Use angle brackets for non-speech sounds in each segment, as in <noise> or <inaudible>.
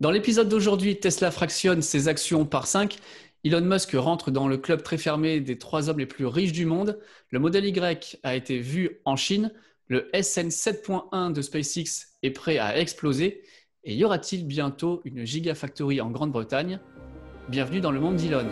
Dans l'épisode d'aujourd'hui, Tesla fractionne ses actions par 5. Elon Musk rentre dans le club très fermé des trois hommes les plus riches du monde. Le modèle Y a été vu en Chine. Le SN7.1 de SpaceX est prêt à exploser. Et y aura-t-il bientôt une Gigafactory en Grande-Bretagne Bienvenue dans le monde d'Elon.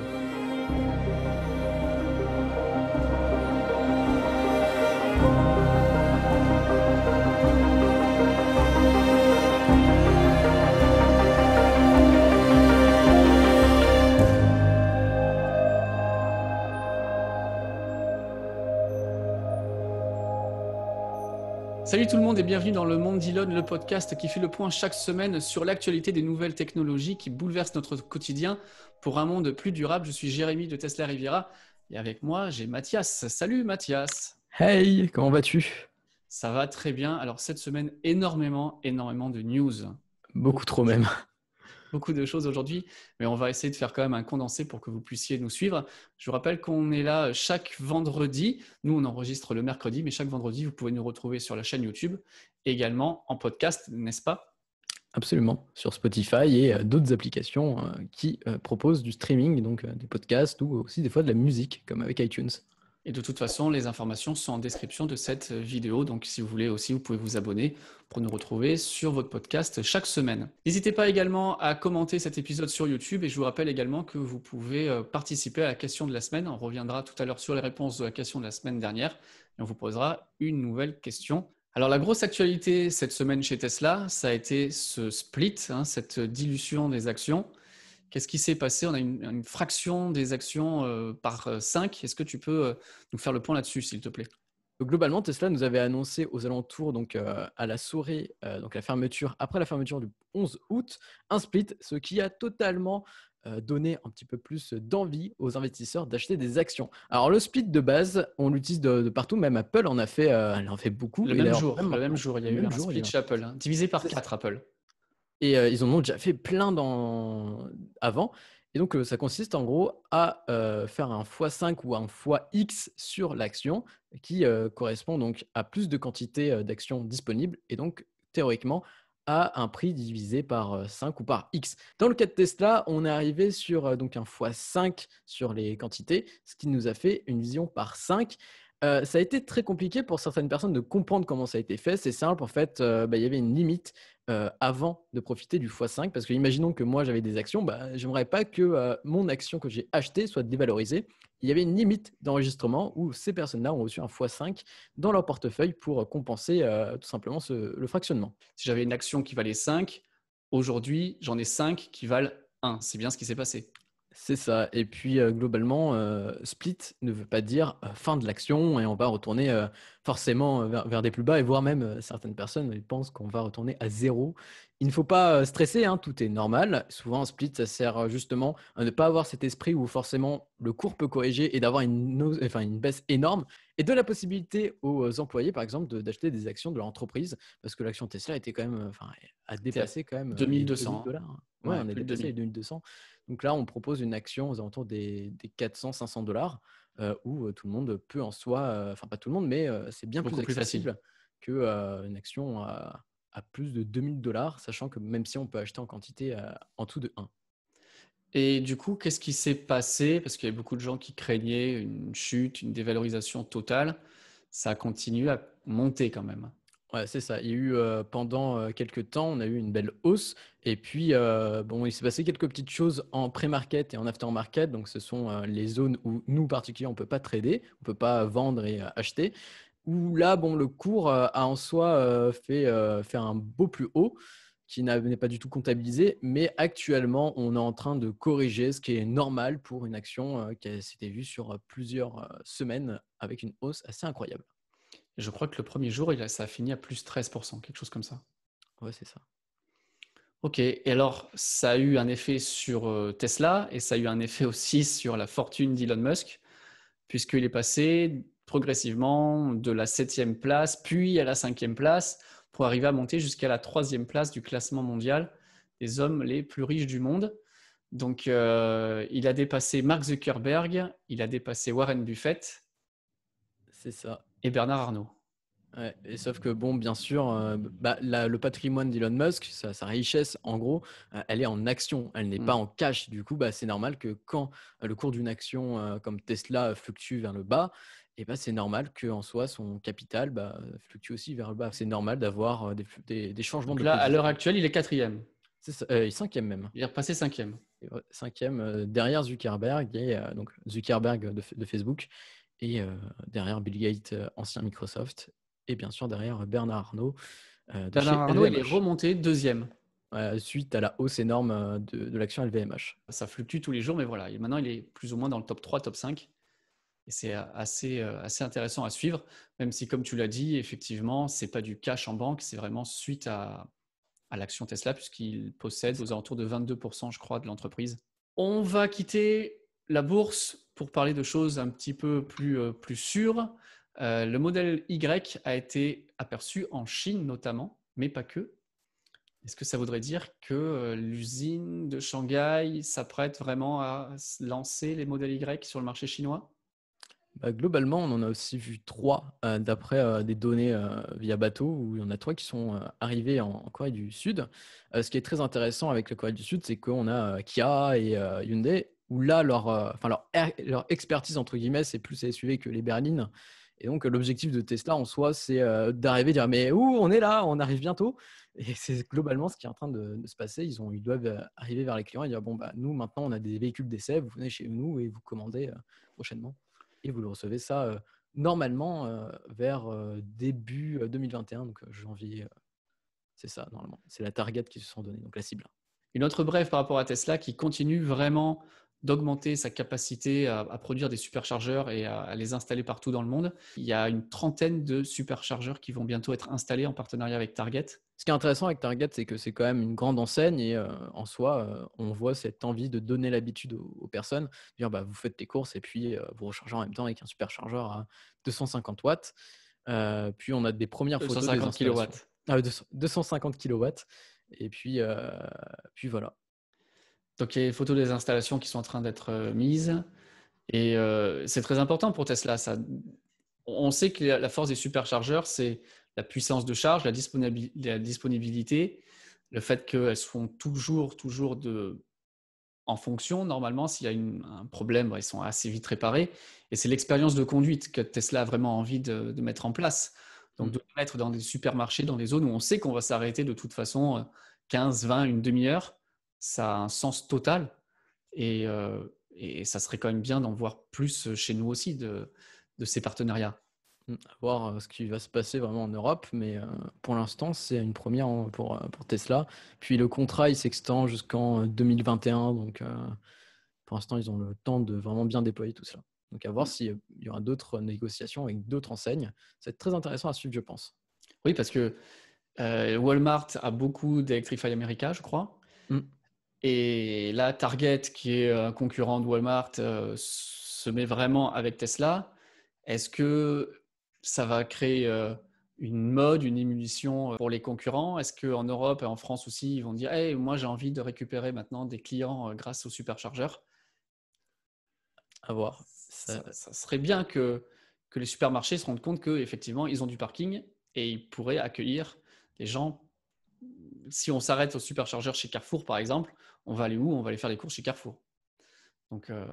Salut tout le monde et bienvenue dans Le Monde d'Elon, le podcast qui fait le point chaque semaine sur l'actualité des nouvelles technologies qui bouleversent notre quotidien pour un monde plus durable. Je suis Jérémy de Tesla Riviera et avec moi j'ai Mathias. Salut Mathias. Hey, comment vas-tu Ça va très bien. Alors cette semaine, énormément, énormément de news. Beaucoup trop même beaucoup de choses aujourd'hui, mais on va essayer de faire quand même un condensé pour que vous puissiez nous suivre. Je vous rappelle qu'on est là chaque vendredi. Nous, on enregistre le mercredi, mais chaque vendredi, vous pouvez nous retrouver sur la chaîne YouTube, également en podcast, n'est-ce pas Absolument, sur Spotify et euh, d'autres applications euh, qui euh, proposent du streaming, donc des podcasts ou aussi des fois de la musique, comme avec iTunes. Et de toute façon, les informations sont en description de cette euh, vidéo. Donc, si vous voulez aussi, vous pouvez vous abonner pour nous retrouver sur votre podcast chaque semaine. N'hésitez pas également à commenter cet épisode sur YouTube. Et je vous rappelle également que vous pouvez euh, participer à la question de la semaine. On reviendra tout à l'heure sur les réponses de la question de la semaine dernière et on vous posera une nouvelle question. Alors la grosse actualité cette semaine chez Tesla, ça a été ce split, hein, cette dilution des actions. Qu'est-ce qui s'est passé On a une, fraction des actions euh, par 5. Euh, Est-ce que tu peux euh, nous faire le point là-dessus, s'il te plaît Globalement, Tesla nous avait annoncé aux alentours, donc à la soirée, donc la fermeture, après la fermeture du 11 août, un split, ce qui a totalement donné un petit peu plus d'envie aux investisseurs d'acheter des actions. Alors le split de base, on l'utilise de, partout, même Apple en a fait, fait beaucoup. Le, même jour, jour, il y a eu un split chez Apple, hein, divisé par 4 Apple. Et ils en ont déjà fait plein dans... avant. Et donc, ça consiste en gros à faire un x5 ou un x sur l'action qui correspond donc à plus de quantités d'actions disponibles et donc théoriquement à un prix divisé par 5 ou par x. Dans le cas de Tesla, on est arrivé sur donc un x5 sur les quantités, ce qui nous a fait une vision par 5. ça a été très compliqué pour certaines personnes de comprendre comment ça a été fait. C'est simple, en fait, bah, il y avait une limite euh, avant de profiter du x5 Parce que imaginons que moi j'avais des actions, Je bah, j'aimerais pas que euh, mon action que j'ai achetée soit dévalorisée. Il y avait une limite d'enregistrement où ces personnes-là ont reçu un x5 dans leur portefeuille pour euh, compenser tout simplement le fractionnement. Si j'avais une action qui valait 5, aujourd'hui j'en ai 5 qui valent 1. C'est bien ce qui s'est passé. C'est ça. Et puis globalement, split ne veut pas dire fin de l'action et on va retourner forcément vers, des plus bas et voire même certaines personnes pensent qu'on va retourner à zéro. Il ne faut pas stresser, hein, tout est normal. Souvent, split, ça sert justement à ne pas avoir cet esprit où forcément le cours peut corriger et d'avoir une baisse énorme et donne la possibilité aux euh, employés, par exemple, d'acheter des actions de leur entreprise, parce que l'action Tesla était quand même, enfin, a dépassé quand même 2200 euh, hein. dollars. Hein. on a dépassé les 2200. Donc là, on propose une action aux alentours des, 400-500 dollars, euh, où tout le monde peut en soi, enfin, pas tout le monde, mais c'est bien plus accessible qu'une action à, à, plus de 2000 dollars, sachant que même si on peut acheter en quantité en tout de 1. Et du coup, qu'est-ce qui s'est passé Parce qu'il y a beaucoup de gens qui craignaient une chute, une dévalorisation totale. Ça continue à monter quand même. Ouais, c'est ça. Il y a eu euh, pendant euh, quelques temps, on a eu une belle hausse. Et puis, euh, bon, il s'est passé quelques petites choses en pré-market et en after-market. Donc, ce sont les zones où nous, particuliers, on ne peut pas trader, on ne peut pas vendre et acheter. Où là, bon, le cours a en soi fait, fait un beau plus haut qui n'est pas du tout comptabilisé, mais actuellement, on est en train de corriger ce qui est normal pour une action euh, qui s'était vue sur euh, plusieurs euh, semaines avec une hausse assez incroyable. Je crois que le premier jour, ça a fini à plus 13%, quelque chose comme ça. Ouais, c'est ça. Ok, et alors ça a eu un effet sur Tesla et ça a eu un effet <laughs> aussi sur la fortune d'Elon Musk, puisqu'il est passé progressivement de la septième place, puis à la cinquième place, pour arriver à monter jusqu'à la troisième place du classement mondial des hommes les plus riches du monde. Donc, euh, il a dépassé Mark Zuckerberg, il a dépassé Warren Buffett. C'est ça. Et Bernard Arnault. et sauf que, bon, bien sûr, euh, bah, le patrimoine d'Elon Musk, sa, richesse, en gros, euh, elle est en action, elle n'est mm. pas en cash. Du coup, bah, c'est normal que quand le cours d'une action comme Tesla fluctue vers le bas, bah, c'est normal qu'en soi, son capital bah, fluctue aussi vers le bas. C'est normal d'avoir des, changements là, de Là, à l'heure actuelle, il est quatrième. Euh, est, cinquième même. Il est repassé cinquième. Cinquième, euh, derrière Zuckerberg, et, euh, donc Zuckerberg de, Facebook, et derrière Bill Gates, ancien Microsoft, et bien sûr derrière Bernard Arnault. Bernard Arnault, il est remonté deuxième. suite à la hausse énorme de, de l'action LVMH. Ça fluctue tous les jours, mais voilà, maintenant il est plus ou moins dans le top 3, top 5 c'est euh, assez, intéressant à suivre, même si, comme tu l'as dit, effectivement, ce n'est pas du cash en banque, c'est vraiment suite à, l'action Tesla, puisqu'il possède aux alentours de 22%, je crois, de l'entreprise. On va quitter la bourse pour parler de choses un petit peu plus, euh, sûres. Euh, le modèle Y a été aperçu en Chine notamment, mais pas que. Est-ce que ça voudrait dire que l'usine de Shanghai s'apprête vraiment à lancer les modèles Y sur le marché chinois bah, globalement, on en a aussi vu trois, euh, d'après euh, des données euh, via bateau, où il y en a trois qui sont arrivés en, Corée du Sud. ce qui est très intéressant avec la Corée du Sud, c'est qu'on a Kia et Hyundai, où là, er, leur, expertise, entre guillemets, c'est plus SUV que les berlines. Et donc, l'objectif de Tesla en soi, c'est d'arriver dire Mais où on est là, on arrive bientôt. Et <laughs> c'est globalement ce qui est en train de, se passer. Ils, ont, doivent arriver vers les clients et dire Bon, bah, nous, maintenant, on a des véhicules d'essai, vous venez chez nous et vous commandez prochainement. Et vous le recevez ça euh, normalement euh, vers euh, début 2021, donc janvier. c'est ça, normalement. C'est la target qui se sont donnée, donc la cible. Une autre brève par rapport à Tesla qui continue vraiment d'augmenter sa capacité à, produire des superchargeurs et à, les installer partout dans le monde. Il y a une trentaine de superchargeurs qui vont bientôt être installés en partenariat avec Target. Ce qui est intéressant avec Target, c'est que c'est quand même une grande enseigne et euh, en soi, euh, on voit cette envie de donner l'habitude aux, personnes, de dire bah, vous faites tes courses et puis euh, vous rechargez en même temps avec un superchargeur à 250 watts. puis on a des premières 250 photos. 250 kilowatts. 250 ah, kW. Et puis, puis voilà. Donc il y a des photos des installations qui sont en train d'être euh, mises. Et euh, c'est très important pour Tesla. Ça. On sait que la force des superchargeurs, c'est la puissance de charge, la, disponibilité, le fait qu'elles sont toujours, toujours de, en fonction. Normalement, s'il y a un problème, ils sont assez vite réparés. Et c'est l'expérience de conduite que Tesla a vraiment envie de, de mettre en place. Donc, mm. de mettre dans des supermarchés, dans des zones où on sait qu'on va s'arrêter de toute façon 15, euh, 20, une demi-heure ça a un sens total. Et, euh, et ça serait quand même bien d'en voir plus chez nous aussi de, de ces partenariats. Hmm, à voir euh, ce qui va se passer vraiment en Europe, mais euh, pour l'instant, c'est une première hein, pour, pour, Tesla. Puis le contrat, il s'extend jusqu'en 2021, donc pour l'instant, ils ont le temps de vraiment bien déployer tout cela. Donc à voir hmm. s'il y aura d'autres négociations avec d'autres enseignes. C'est très intéressant à suivre, je pense. Oui, parce que Walmart a beaucoup d'Electrify America, je crois. Hmm. Et là, Target, qui est euh, un concurrent de Walmart, euh, se met vraiment avec Tesla. Est-ce que ça va créer euh, une mode, une émulsion pour les concurrents Est-ce qu'en Europe et en France aussi, ils vont dire hey, moi, j'ai envie de récupérer maintenant des clients grâce aux superchargeurs À voir. Ça, serait bien que, les supermarchés se rendent compte qu'effectivement, ils ont du parking et ils pourraient accueillir des gens si on s'arrête au superchargeur chez Carrefour, par exemple, on va aller où On va aller faire les courses chez Carrefour. Donc, euh,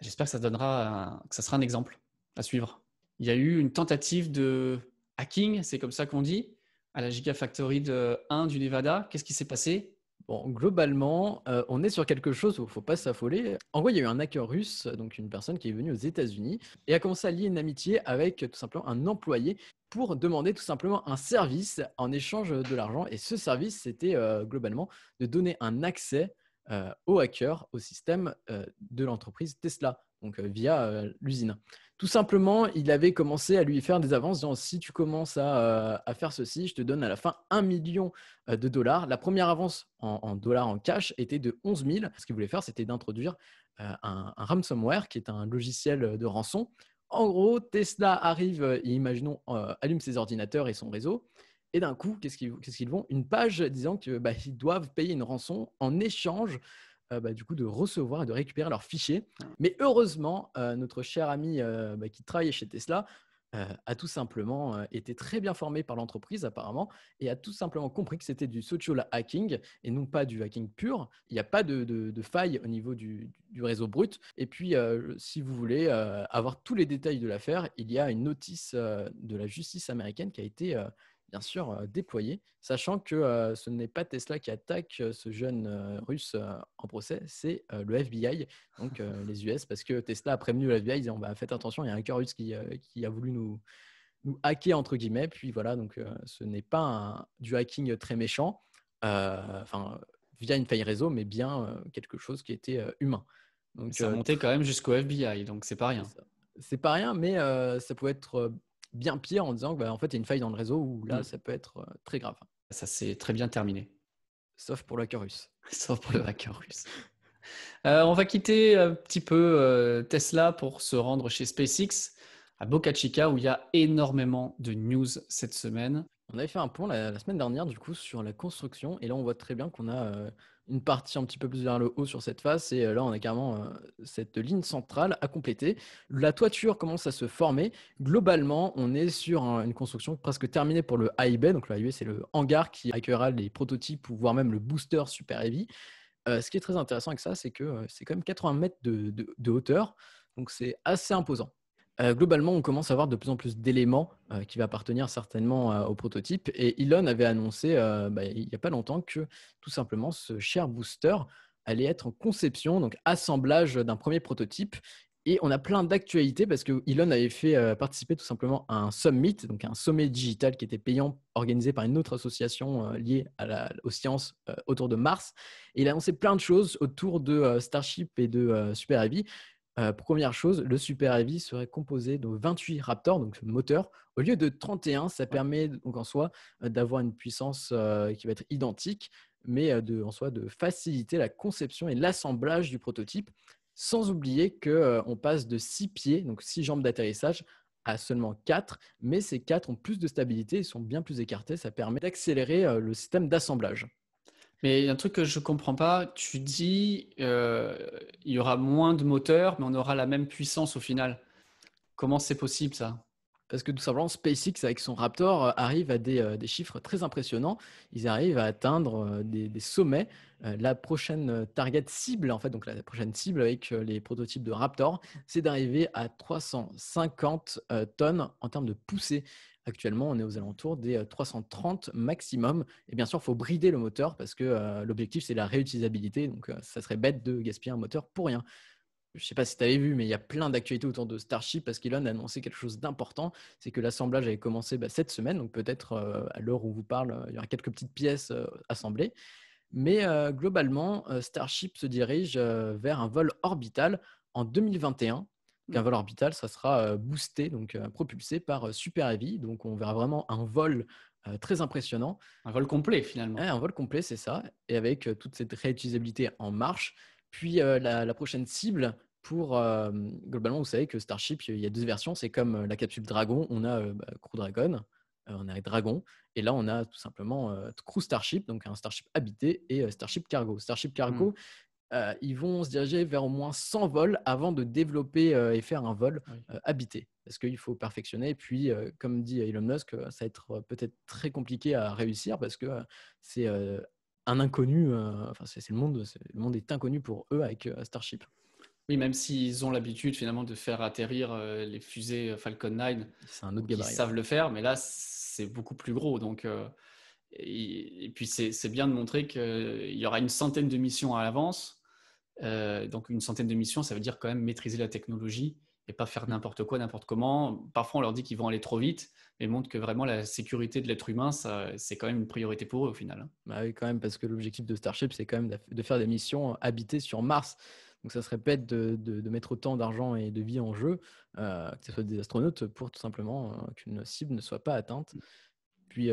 j'espère que ça donnera, que ça sera un exemple à suivre. Il y a eu une tentative de hacking, c'est comme ça qu'on dit, à la Gigafactory de 1 du Nevada. Qu'est-ce qui s'est passé Bon, globalement, euh, on est sur quelque chose où il ne faut pas s'affoler. En gros, il y a eu un hacker russe, donc une personne qui est venue aux États-Unis et a commencé à lier une amitié avec tout simplement un employé pour demander tout simplement un service en échange de l'argent. Et ce service, c'était euh, globalement de donner un accès euh, au hacker, au système euh, de l'entreprise Tesla, donc euh, via l'usine. Tout simplement, il avait commencé à lui faire des avances disant si tu commences à, faire ceci, je te donne à la fin 1 million de dollars. La première avance en, dollars en cash était de 11 000. Ce qu'il voulait faire, c'était d'introduire un, un ransomware, qui est un logiciel de rançon. En gros, Tesla arrive, imaginons, allume ses ordinateurs et son réseau. Et d'un coup, qu'est-ce qu'ils vont Une page disant qu'ils bah, doivent payer une rançon en échange euh, bah, du coup de recevoir et de récupérer leurs fichiers. Mais heureusement, euh, notre cher ami euh, bah, qui travaillait chez Tesla a tout simplement été très bien formé par l'entreprise apparemment et a tout simplement compris que c'était du social hacking et non pas du hacking pur. Il n'y a pas de, faille au niveau du, réseau brut. Et puis, si vous voulez avoir tous les détails de l'affaire, il y a une notice de la justice américaine qui a été bien sûr euh, déployé, sachant que euh, ce n'est pas Tesla qui attaque euh, ce jeune russe en procès, c'est le FBI, donc les US, parce que Tesla a prévenu le FBI, disant bah, faites attention, il y a un hacker russe qui, a voulu nous, hacker entre guillemets. Puis voilà, donc ce n'est pas du hacking très méchant, enfin via une faille réseau, mais bien quelque chose qui était humain. Donc ça montait quand même jusqu'au FBI, donc c'est pas rien. C'est pas rien, mais ça pouvait être bien pire en disant que bah, en fait, il y a une faille dans le réseau où là, mm. ça peut être euh, très grave. Ça s'est très bien terminé. Sauf pour le hacker russe. <laughs> Sauf pour le hacker russe. Euh, on va quitter un petit peu euh, Tesla pour se rendre chez SpaceX à Boca Chica où il y a énormément de news cette semaine. On avait fait un pont la, semaine dernière du coup sur la construction et là on voit très bien qu'on a une partie un petit peu plus vers le haut sur cette face. Et euh, là, on a carrément euh, cette ligne centrale à compléter. La toiture commence à se former. Globalement, on est sur une construction presque terminée pour le AIB. Donc, le AIB, c'est le hangar qui accueillera les prototypes, voire même le booster Super Heavy. Euh, ce qui est très intéressant avec ça, c'est que c'est quand même 80 mètres de hauteur. Donc, c'est assez imposant. Euh, globalement, on commence à avoir de plus en plus d'éléments euh, qui vont appartenir certainement euh, au prototype. Et Elon avait annoncé bah, il n'y a pas longtemps que tout simplement ce Cher Booster allait être en conception, donc assemblage d'un premier prototype. Et on a plein d'actualités parce que Elon avait fait participer tout simplement à un summit, donc un sommet digital qui était payant, organisé par une autre association liée aux sciences autour de Mars. Et il a annoncé plein de choses autour de Starship et de Super Heavy. Euh, première chose, le Super Heavy serait composé de 28 Raptors, donc moteurs, au lieu de 31. Ça permet donc en soi euh, d'avoir une puissance euh, qui va être identique, mais en soi de faciliter la conception et l'assemblage du prototype, sans oublier qu'on passe de 6 pieds, donc 6 jambes d'atterrissage, à seulement 4, mais ces 4 ont plus de stabilité et sont bien plus écartés. Ça permet d'accélérer le système d'assemblage. Mais il y a un truc que je ne comprends pas. Tu dis euh, il y aura moins de moteurs, mais on aura la même puissance au final. Comment c'est possible ça parce que tout simplement, SpaceX, avec son Raptor, euh, arrive à euh, des, chiffres très impressionnants. Ils arrivent à atteindre euh, des, des, sommets. La prochaine target cible, en fait, donc la prochaine cible avec les prototypes de Raptor, c'est d'arriver à 350 tonnes en termes de poussée. Actuellement, on est aux alentours des 330 euh, maximum. Et bien sûr, il faut brider le moteur parce que euh, l'objectif, c'est la réutilisabilité. Donc, euh, ça serait bête de gaspiller un moteur pour rien. Je ne sais pas si tu avais vu, mais il y a plein d'actualités autour de Starship parce qu'Elon a annoncé quelque chose d'important. C'est que l'assemblage avait commencé bah, cette semaine. Donc, peut-être à l'heure où vous parle, il y aura quelques petites pièces assemblées. Mais globalement, Starship se dirige vers un vol orbital en 2021 qu'un mmh. vol orbital, ça sera boosté, donc propulsé par Super Heavy. Donc on verra vraiment un vol très impressionnant. Un vol complet finalement. un vol complet, c'est ça. Et avec toute cette réutilisabilité en marche. Puis la, prochaine cible pour globalement, vous savez que Starship, il y a deux versions. C'est comme la capsule Dragon, on a bah, Crew Dragon, on a Dragon, et là on a tout simplement Crew Starship, donc un Starship habité et Starship Cargo. Starship mmh. Cargo, euh, ils vont se diriger vers au moins 100 vols avant de développer euh, et faire un vol euh, habité. Parce qu'il faut perfectionner. Et puis, comme dit Elon Musk, ça va être peut-être très compliqué à réussir parce que c'est un inconnu. enfin, c'est le monde. Le monde est inconnu pour eux avec Starship. Oui, même s'ils ont l'habitude finalement de faire atterrir les fusées Falcon 9, c'est un autre gabarit. Ils savent le faire, mais là, c'est beaucoup plus gros. Donc, et, puis c'est bien de montrer qu'il y aura une centaine de missions à l'avance euh, donc une centaine de missions, ça veut dire quand même maîtriser la technologie et pas faire mm. n'importe quoi, n'importe comment. Parfois, on leur dit qu'ils vont aller trop vite, mais montre que vraiment la sécurité de l'être humain, c'est quand même une priorité pour eux au final. Hein. Bah oui, quand même, parce que l'objectif de Starship, c'est quand même de faire des missions euh, habitées sur Mars. Donc ça serait bête de, de, mettre autant d'argent et de vie en jeu, euh, que ce soit des astronautes, pour tout simplement qu'une cible ne soit pas atteinte. Mm. Puis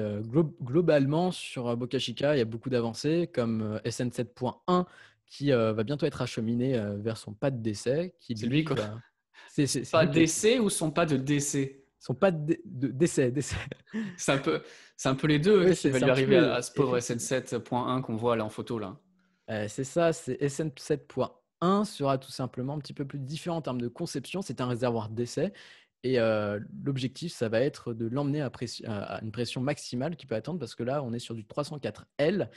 globalement, sur Boca Chica, il y a beaucoup d'avancées, comme SN7.1 qui euh, va bientôt être acheminé euh, vers son pas de décès. Qui c'est lui, quoi. Bah, c'est, pas décès ou son pas de décès Son pas de, décès, décès. <laughs> c'est, un peu, c'est un peu les deux qui va lui arriver à, ce pauvre SN7.1 qu'on voit là en photo. là. Euh, c'est ça, c'est SN7.1 sera tout simplement un petit peu plus différent en termes de conception. C'est un réservoir d'essai. Et l'objectif, ça va être de l'emmener à, une pression maximale qu'il peut attendre parce que là, on est sur du 304L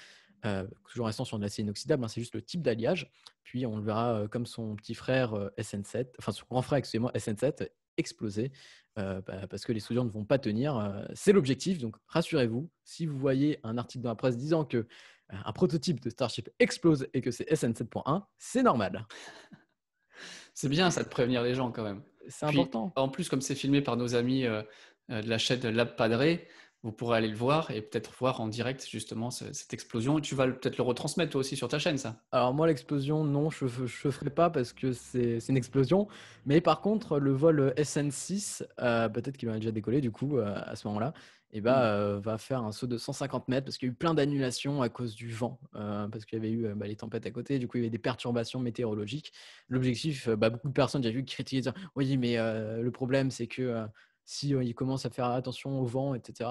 euh, toujours restant sur de l'acier inoxydable, hein, c'est juste le type d'alliage. Puis on le verra euh, comme son petit frère euh, SN7, enfin son grand frère, excusez-moi, SN7, exploser euh, bah, parce que les soudures ne vont pas tenir. c'est l'objectif, donc rassurez-vous, si vous voyez un article dans la presse disant que un prototype de Starship explose et que c'est SN7.1, c'est normal. <laughs> c'est bien ça de prévenir les gens quand même. C'est important. En plus, comme c'est filmé par nos amis de la chaîne Lab Padré, vous pourrez aller le voir et peut-être voir en direct justement cette explosion. Tu vas peut-être le retransmettre toi aussi sur ta chaîne, ça Alors moi, l'explosion, non, je ne ferai pas parce que c'est une explosion. Mais par contre, le vol SN6, euh, peut-être qu'il va déjà décollé du coup euh, à ce moment-là, et eh ben, mm. euh, va faire un saut de 150 mètres parce qu'il y a eu plein d'annulations à cause du vent, parce qu'il y avait eu bah, les tempêtes à côté, du coup il y avait des perturbations météorologiques. L'objectif, bah, beaucoup de personnes, j'ai vu, critiquer, dire oui, mais le problème c'est que si ils commencent à faire attention au vent, etc.,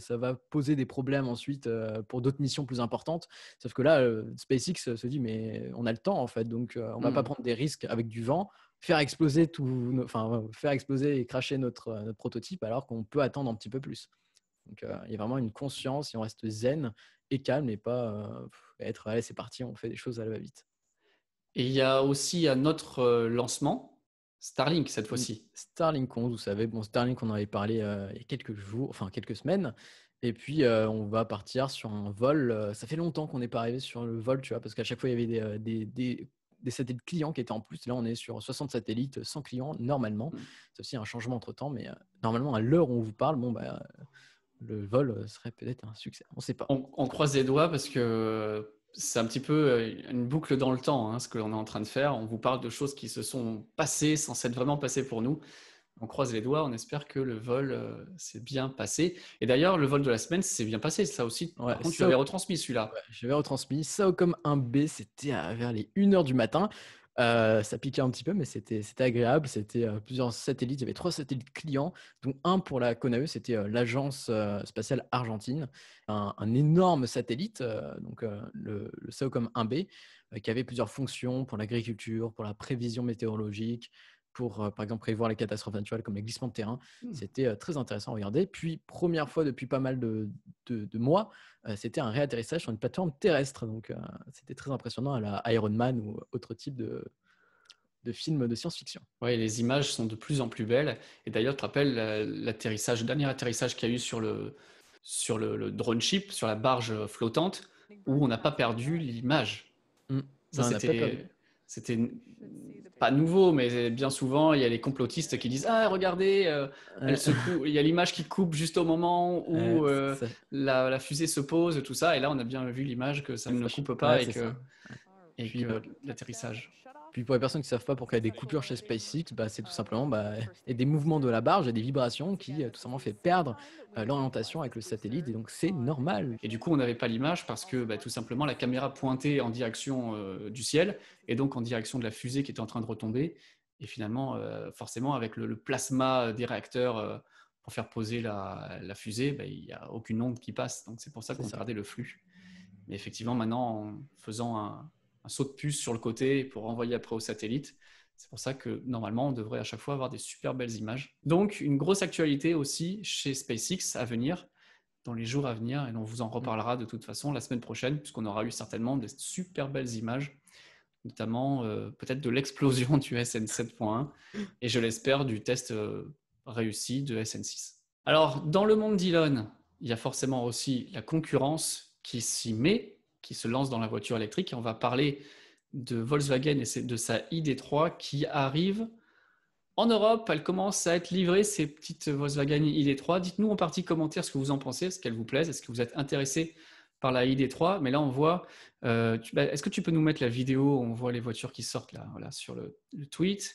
ça va poser des problèmes ensuite pour d'autres missions plus importantes. Sauf que là, SpaceX se dit, mais on a le temps en fait, donc on va pas mmh. prendre des risques avec du vent, faire exploser tout, faire exploser et cracher notre, prototype alors qu'on peut attendre un petit peu plus. Donc il y a vraiment une conscience si on reste zen et calme et pas être allez c'est parti, on fait des choses à la va vite. Et il y a aussi un autre lancement Starlink cette mmh. fois-ci. Starlink 11, vous savez, bon, Starlink, on en avait parlé euh, il y a quelques jours, enfin quelques semaines. Et puis, euh, on va partir sur un vol. Euh, ça fait longtemps qu'on n'est pas arrivé sur le vol, tu vois, parce qu'à chaque fois, il y avait des, des, des, satellites clients qui étaient en plus. Là, on est sur 60 satellites, sans clients, normalement. Mmh. C'est aussi un changement entre temps, mais normalement, à l'heure où on vous parle, bon, bah, le vol serait peut-être un succès. On ne sait pas. on croise les doigts parce que c'est un petit peu euh, une boucle dans le temps, hein, ce que l'on est en train de faire. On vous parle de choses qui se sont passées sans s'être vraiment passées pour nous. On croise les doigts, on espère que le vol euh, s'est bien passé. Et d'ailleurs, le vol de la semaine s'est bien passé, ça aussi. tu l'avais retransmis celui-là. J'avais retransmis. Ça, comme un B, c'était vers les 1h du matin ça piquait un petit peu, mais c'était agréable. C'était plusieurs satellites. Il y avait trois satellites clients, dont un pour la CONAE, c'était l'Agence spatiale argentine, un, énorme satellite, donc le, le SAOCOM 1B, qui avait plusieurs fonctions pour l'agriculture, pour la prévision météorologique, pour, euh, par exemple, prévoir les catastrophes naturelles comme les glissements de terrain. Hmm. C'était euh, très intéressant à regarder. Puis, première fois depuis pas mal de, mois, euh, c'était un réatterrissage sur une plateforme terrestre. Donc, c'était très impressionnant à la Iron Man ou autre type de, de films de science-fiction. Oui, les images sont de plus en plus belles. Et d'ailleurs, tu te rappelles l'atterrissage, le dernier atterrissage qu'il y a eu sur le, sur le, drone ship, sur la barge flottante, où on n'a pas perdu l'image. Hmm. Ça, c'était c'était pas nouveau, mais bien souvent, il y a les complotistes qui disent Ah, regardez, euh, il y a l'image qui coupe juste au moment où euh, la, fusée se pose, tout ça. Et là, on a bien vu l'image que ça ne coupe pas et, que, et puis, l'atterrissage. Puis pour les personnes qui ne savent pas pourquoi il y a des coupures chez SpaceX, bah, c'est tout simplement et bah, des mouvements de la barge et des vibrations qui euh, tout simplement fait perdre euh, l'orientation avec le satellite et donc c'est normal. Et du coup on n'avait pas l'image parce que bah, tout simplement la caméra pointait en direction euh, du ciel et donc en direction de la fusée qui était en train de retomber et finalement forcément avec le, plasma des réacteurs pour faire poser la, fusée, il n'y a aucune onde qui passe donc c'est pour ça qu'on regardé le flux. Mais effectivement maintenant en faisant un un saut de puce sur le côté pour envoyer après au satellite. C'est pour ça que normalement, on devrait à chaque fois avoir des super belles images. Donc, une grosse actualité aussi chez SpaceX à venir, dans les jours à venir, et on vous en reparlera de toute façon la semaine prochaine, puisqu'on aura eu certainement des super belles images, notamment euh, peut-être de l'explosion du SN 7.1, et je l'espère du test euh, réussi de SN 6. Alors, dans le monde d'Elon, il y a forcément aussi la concurrence qui s'y met qui se lance dans la voiture électrique. on va parler de Volkswagen et de sa ID3 qui arrive en Europe. Elle commence à être livrée, ces petites Volkswagen ID3. Dites-nous en partie commentaire ce que vous en pensez, est-ce qu'elle vous plaît est-ce que vous êtes intéressé par la ID3. Mais là, on voit. Euh, bah, est-ce que tu peux nous mettre la vidéo On voit les voitures qui sortent là, voilà, sur le, le tweet.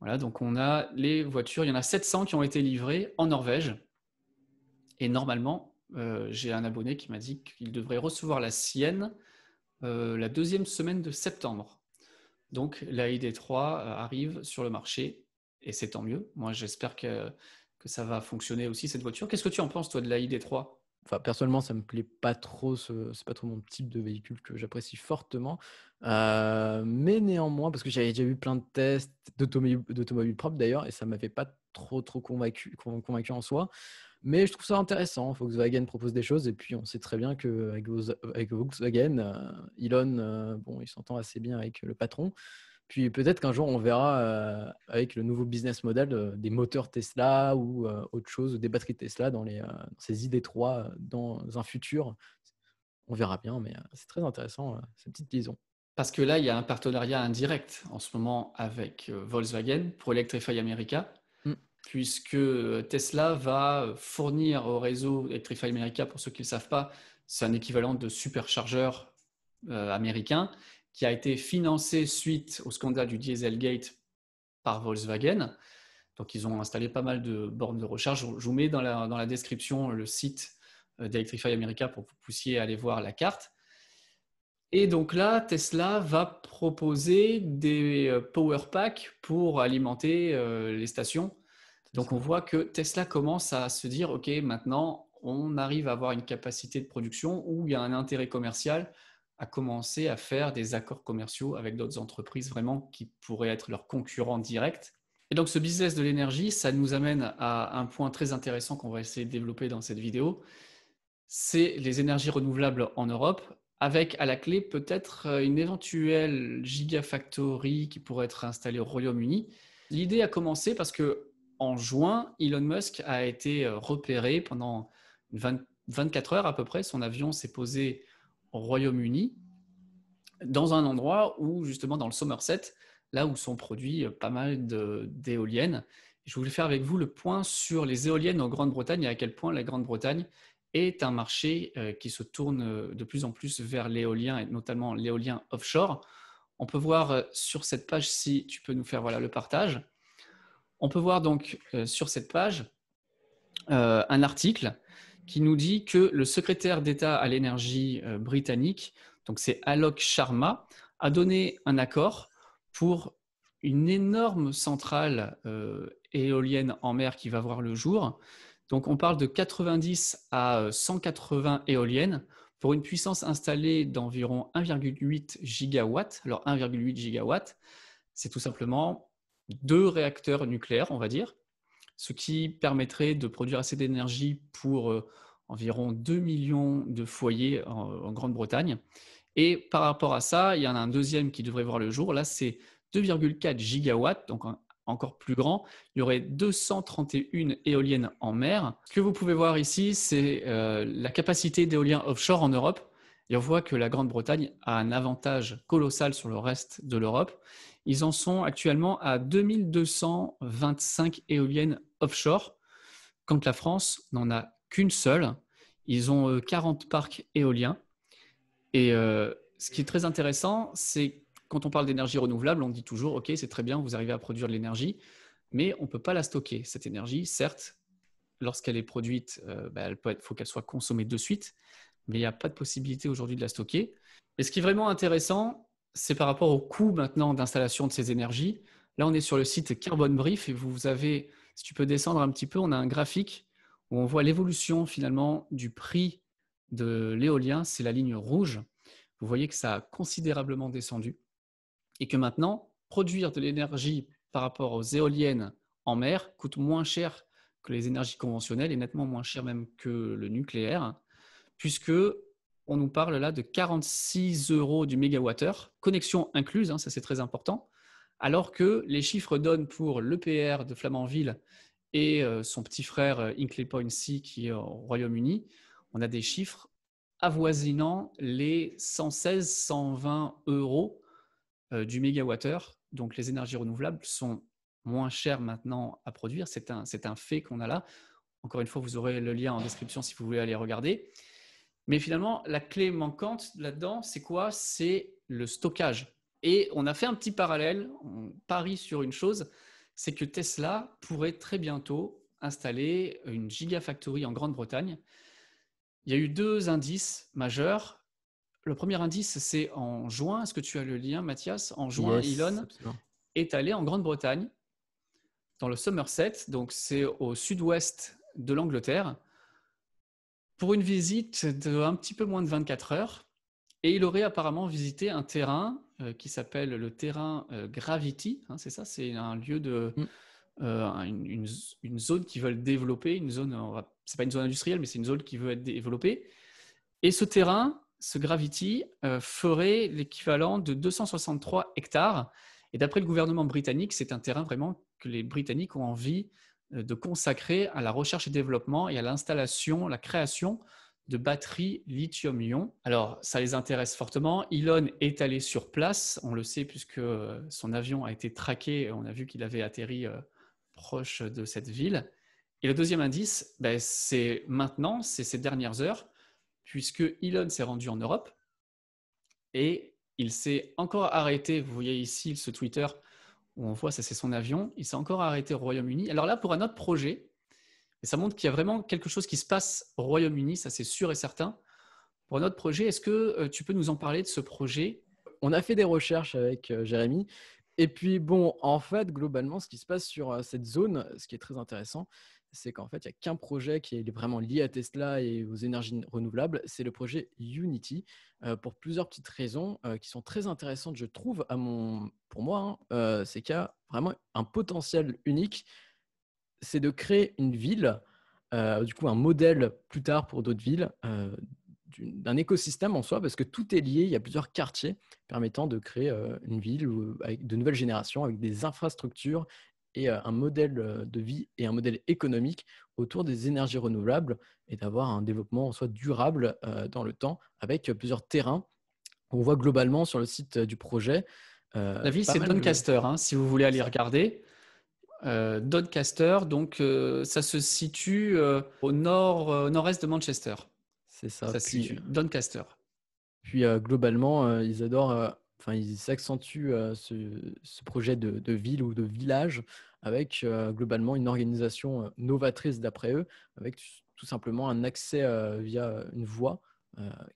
Voilà, donc on a les voitures. Il y en a 700 qui ont été livrées en Norvège. Et normalement, euh, j'ai un abonné qui m'a dit qu'il devrait recevoir la sienne euh, la deuxième semaine de septembre. Donc la ID3 euh, arrive sur le marché et c'est tant mieux. Moi j'espère que, ça va fonctionner aussi cette voiture. Qu'est-ce que tu en penses toi de la ID3 Enfin, personnellement, ça me plaît pas trop. Ce, c'est pas trop mon type de véhicule que j'apprécie fortement. mais néanmoins, parce que j'avais déjà vu plein de tests d'automobiles propres d'ailleurs, et ça ne m'avait pas trop trop convaincu, convaincu en soi. Mais je trouve ça intéressant. Volkswagen propose des choses et puis on sait très bien qu'avec Volkswagen, euh, Elon, euh, bon, il s'entend assez bien avec le patron. Puis peut-être qu'un jour on verra euh, avec le nouveau business model des moteurs Tesla ou autre chose, des batteries Tesla dans, les, dans ces ID3 dans un futur. On verra bien, mais c'est très intéressant cette petite liaison. Parce que là, il y a un partenariat indirect en ce moment avec Volkswagen pour Electrify America puisque euh, Tesla va euh, fournir au réseau Electrify America, pour ceux qui ne le savent pas, c'est un équivalent de superchargeur euh, américain qui a été financé suite au scandale du Dieselgate par Volkswagen. Donc, ils ont installé pas mal de bornes de recharge. Je vous mets dans la, description le site d'Electrify America pour que vous puissiez aller voir la carte. Et donc là, Tesla va proposer des power packs pour alimenter les stations donc on voit que Tesla commence à se dire, OK, maintenant, on arrive à avoir une capacité de production où il y a un intérêt commercial à commencer à faire des accords commerciaux avec d'autres entreprises vraiment qui pourraient être leurs concurrents directs. Et donc ce business de l'énergie, ça nous amène à un point très intéressant qu'on va essayer de développer dans cette vidéo, c'est les énergies renouvelables en Europe, avec à la clé peut-être euh, une éventuelle gigafactory qui pourrait être installée au Royaume-Uni. L'idée a commencé parce que en juin, Elon Musk a été euh, repéré pendant 24 heures à peu près. Son avion s'est posé au Royaume-Uni, dans un endroit où, justement, dans le Somerset, là où sont produits euh, pas mal d'éoliennes. Je voulais faire avec vous le point sur les éoliennes en Grande-Bretagne et à quel point la Grande-Bretagne est un marché euh, qui se tourne de plus en plus vers l'éolien et notamment l'éolien offshore. On peut voir sur cette page si tu peux nous faire voilà, le partage. On peut voir donc euh, sur cette page euh, un article qui nous dit que le secrétaire d'État à l'énergie euh, britannique, donc c'est Alok Sharma, a donné un accord pour une énorme centrale éolienne en mer qui va voir le jour. Donc on parle de 90 à 180 éoliennes pour une puissance installée d'environ 1,8 gigawatt. Alors 1,8 gigawatt, c'est tout simplement deux réacteurs nucléaires, on va dire, ce qui permettrait de produire assez d'énergie pour euh, environ 2 millions de foyers en, Grande-Bretagne. Et par rapport à ça, il y en a un deuxième qui devrait voir le jour. Là, c'est 2,4 gigawatts, donc encore plus grand. Il y aurait 231 éoliennes en mer. Ce que vous pouvez voir ici, c'est euh, la capacité d'éolien offshore en Europe et on voit que la Grande-Bretagne a un avantage colossal sur le reste de l'Europe. Ils en sont actuellement à 2225 éoliennes offshore, quand la France n'en a qu'une seule. Ils ont 40 euh, parcs éoliens. Et euh, ce qui est très intéressant, c'est quand on parle d'énergie renouvelable, on dit toujours, OK, c'est très bien, vous arrivez à produire de l'énergie, mais on ne peut pas la stocker. Cette énergie, certes, lorsqu'elle est produite, il euh, bah, faut qu'elle soit consommée de suite, mais il n'y a pas de possibilité aujourd'hui de la stocker. Mais ce qui est vraiment intéressant, c'est par rapport au coût maintenant d'installation de ces énergies. Là, on est sur le site Carbon Brief et vous avez, si tu peux descendre un petit peu, on a un graphique où on voit l'évolution finalement du prix de l'éolien. C'est la ligne rouge. Vous voyez que ça a considérablement descendu et que maintenant, produire de l'énergie par rapport aux éoliennes en mer coûte moins cher que les énergies conventionnelles et nettement moins cher même que le nucléaire puisque on nous parle là de 46 euros du mégawattheure, connexion incluse, hein, ça c'est très important, alors que les chiffres donnent pour l'EPR de Flamanville et euh, son petit frère euh, Incley Point C qui est au Royaume-Uni, on a des chiffres avoisinant les 116-120 euros euh, du mégawattheure. Donc les énergies renouvelables sont moins chères maintenant à produire, c'est un fait qu'on a là. Encore une fois, vous aurez le lien en description si vous voulez aller regarder. Mais finalement, la clé manquante là-dedans, c'est quoi C'est le stockage. Et on a fait un petit parallèle, on parie sur une chose, c'est que Tesla pourrait très bientôt installer une gigafactory en Grande-Bretagne. Il y a eu deux indices majeurs. Le premier indice, c'est en juin. Est-ce que tu as le lien, Mathias En juin, Elon est allé en Grande-Bretagne, dans le Somerset, donc c'est au sud-ouest de l'Angleterre pour une visite de un petit peu moins de 24 heures. Et il aurait apparemment visité un terrain euh, qui s'appelle le terrain euh, Gravity. Hein, c'est ça, c'est un lieu de. Mm. Euh, une, zone qu'ils veulent développer, une zone, c'est pas une zone industrielle, mais c'est une zone qui veut être développée. Et ce terrain, ce Gravity, ferait l'équivalent de 263 hectares. Et d'après le gouvernement britannique, c'est un terrain vraiment que les Britanniques ont envie euh, de consacrer à la recherche et développement et à l'installation, la création de batteries lithium-ion. Alors, ça les intéresse fortement. Elon est allé sur place, on le sait, puisque euh, son avion a été traqué. On a vu qu'il avait atterri euh, proche de cette ville. Et le deuxième indice, ben, c'est maintenant, c'est ces dernières heures, puisque Elon s'est rendu en Europe et il s'est encore arrêté. Vous voyez ici ce Twitter on voit, ça c'est son avion, il s'est encore arrêté au Royaume-Uni. Alors là, pour un autre projet, et ça montre qu'il y a vraiment quelque chose qui se passe au Royaume-Uni, ça c'est sûr et certain. Pour un autre projet, est-ce que euh, tu peux nous en parler de ce projet On a fait des recherches avec euh, Jérémy. Et puis bon, en fait, globalement, ce qui se passe sur euh, cette zone, ce qui est très intéressant, c'est qu'en fait, il n'y a qu'un projet qui est vraiment lié à Tesla et aux énergies renouvelables, c'est le projet Unity, euh, pour plusieurs petites raisons euh, qui sont très intéressantes, je trouve, à mon, pour moi. Hein. Euh, c'est qu'il y a vraiment un potentiel unique, c'est de créer une ville, du coup un modèle plus tard pour d'autres villes, d'un écosystème en soi, parce que tout est lié, il y a plusieurs quartiers permettant de créer une ville de nouvelles générations, avec des infrastructures et euh, un modèle euh, de vie et un modèle économique autour des énergies renouvelables et d'avoir un développement soit durable euh, dans le temps avec plusieurs terrains. On voit globalement sur le site du projet. La ville, c'est Doncaster, hein, si vous voulez aller regarder. Doncaster, donc ça se situe au nord, nord-est de Manchester. C'est ça. Ça se Doncaster. Puis globalement, ils adorent enfin, ils accentuent ce, projet de, ville ou de village avec globalement une organisation novatrice d'après eux, avec tout simplement un accès via une voie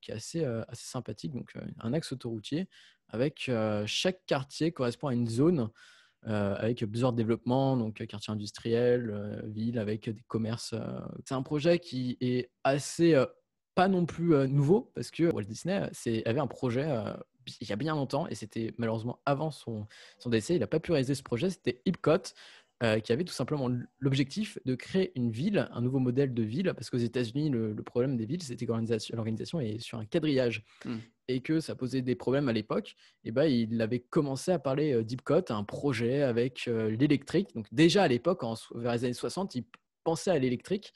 qui est assez, assez sympathique, donc un axe autoroutier, avec chaque quartier correspond à une zone. avec plusieurs développements, donc quartier industriel, ville, avec des commerces. C'est un projet qui est assez pas non plus nouveau parce que Walt Disney avait un projet il y a bien longtemps, et c'était malheureusement avant son, décès, il n'a pas pu réaliser ce projet, c'était Ipcot, euh, qui avait tout simplement l'objectif de créer une ville, un nouveau modèle de ville, parce qu'aux États-Unis, le, problème des villes, c'était que l'organisation est sur un quadrillage, hmm. et que ça posait des problèmes à l'époque. Et ben, il avait commencé à parler euh, un projet avec euh, l'électrique. Donc déjà à l'époque, vers les années 60, il pensait à l'électrique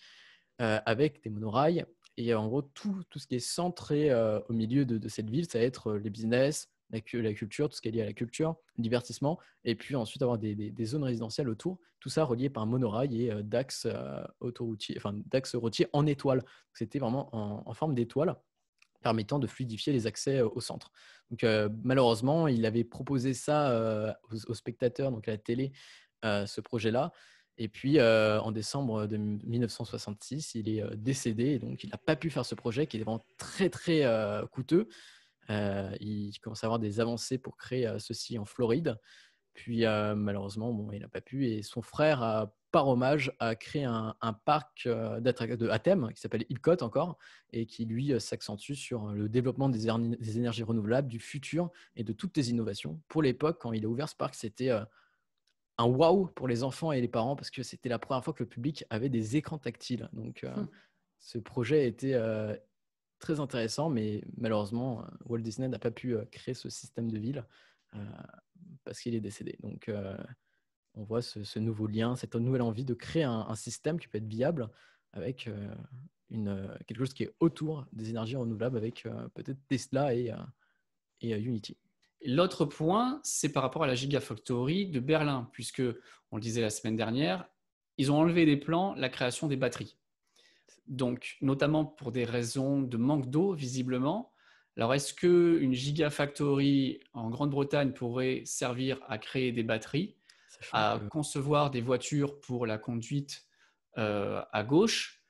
avec des monorails, et en gros, tout, ce qui est centré au milieu de, cette ville, ça va être les business, la, culture, tout ce qui est lié à la culture, le divertissement, et puis ensuite avoir des, zones résidentielles autour, tout ça relié par un monorail et d'axes autoroutiers, routiers en étoile. C'était vraiment en, forme d'étoile permettant de fluidifier les accès au centre. Donc, malheureusement, il avait proposé ça aux, spectateurs, donc à la télé, ce projet-là. Et puis, euh, en décembre de 1966, il est euh, décédé. donc, il n'a pas pu faire ce projet qui est vraiment très, très euh, coûteux. il commence à avoir des avancées pour créer ceci en Floride. Puis, malheureusement, bon, il n'a pas pu. Et son frère, par hommage, a créé un, un parc de, à thème qui s'appelle Ipcot encore et qui, lui, s'accentue sur le développement des, des, énergies renouvelables, du futur et de toutes les innovations. Pour l'époque, quand il a ouvert ce parc, c'était un wow pour les enfants et les parents parce que c'était la première fois que le public avait des écrans tactiles. Donc, euh, hum. ce projet était euh, très intéressant, mais malheureusement, euh, Walt Disney n'a pas pu créer ce système de ville parce qu'il est décédé. Donc, on voit ce, nouveau lien, cette nouvelle envie de créer un, système qui peut être viable avec quelque chose qui est autour des énergies renouvelables, avec peut-être Tesla et Unity. L'autre point, c'est par rapport à la Gigafactory de Berlin, puisque, on le disait la semaine dernière, ils ont enlevé des plans la création des batteries. Donc, notamment pour des raisons de manque d'eau, visiblement. Alors, est-ce qu'une Gigafactory en Grande-Bretagne pourrait servir à créer des batteries, à concevoir des voitures pour la conduite euh, à gauche,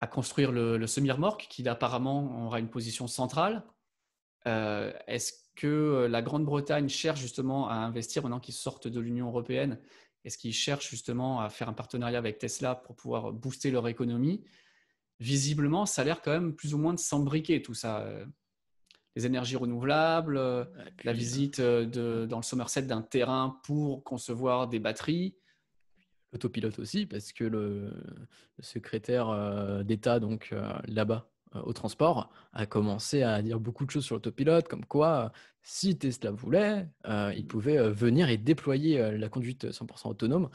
à construire le, le semi-remorque qui apparemment aura une position centrale euh, est-ce que euh, la Grande-Bretagne cherche justement à investir maintenant qu'ils sortent de l'Union européenne Est-ce qu'ils cherchent justement à faire un partenariat avec Tesla pour pouvoir booster leur économie Visiblement, ça a l'air quand même plus ou moins de s'embriquer tout ça. Euh, les énergies renouvelables, la visite dans le Somerset d'un terrain pour concevoir des batteries l'autopilote aussi, parce que le secrétaire d'État donc là-bas euh, au transport a commencé à dire beaucoup de choses sur l'autopilote, comme quoi, euh, si Tesla voulait, euh, il pouvait venir et déployer la conduite 100% autonome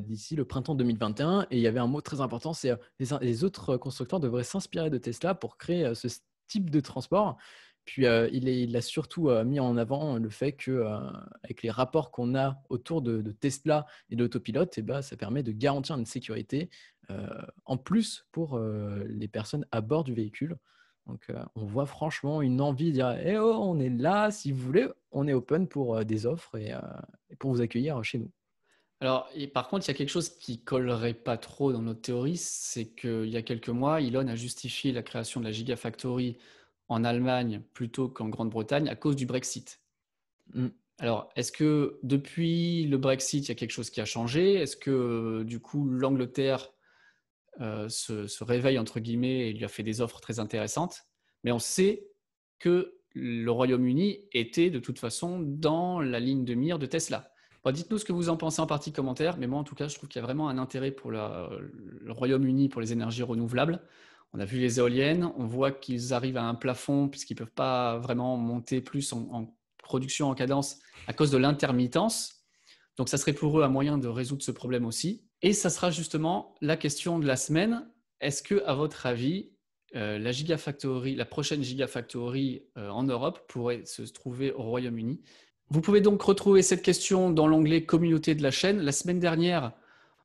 d'ici le printemps 2021. Et il y avait un mot très important, c'est les, autres constructeurs devraient s'inspirer de Tesla pour créer ce type de transport puis euh, il, a surtout euh, mis en avant le fait que euh, avec les rapports qu'on a autour de, Tesla et de eh ben, ça permet de garantir une sécurité en plus pour les personnes à bord du véhicule. Donc on voit franchement une envie de dire Eh oh, on est là, si vous voulez, on est open pour des offres et, pour vous accueillir chez nous. Alors, et par contre, il y a quelque chose qui collerait pas trop dans notre théorie, c'est qu'il y a quelques mois, Elon a justifié la création de la Gigafactory en Allemagne plutôt qu'en Grande-Bretagne à cause du Brexit. Mm. Alors, est-ce que depuis le Brexit, il y a quelque chose qui a changé Est-ce que du coup, l'Angleterre euh, se, réveille, entre guillemets, et lui a fait des offres très intéressantes Mais on sait que le Royaume-Uni était de toute façon dans la ligne de mire de Tesla. Dites-nous ce que vous en pensez en partie commentaire, mais moi en tout cas, je trouve qu'il y a vraiment un intérêt pour le Royaume-Uni, pour les énergies renouvelables. On a vu les éoliennes, on voit qu'ils arrivent à un plafond puisqu'ils ne peuvent pas vraiment monter plus en, production, en cadence, à cause de l'intermittence. Donc ça serait pour eux un moyen de résoudre ce problème aussi. Et ça sera justement la question de la semaine. Est-ce que, à votre avis, euh, la gigafactory, la prochaine gigafactory euh, en Europe pourrait se trouver au Royaume-Uni Vous pouvez donc retrouver cette question dans l'onglet communauté de la chaîne. La semaine dernière,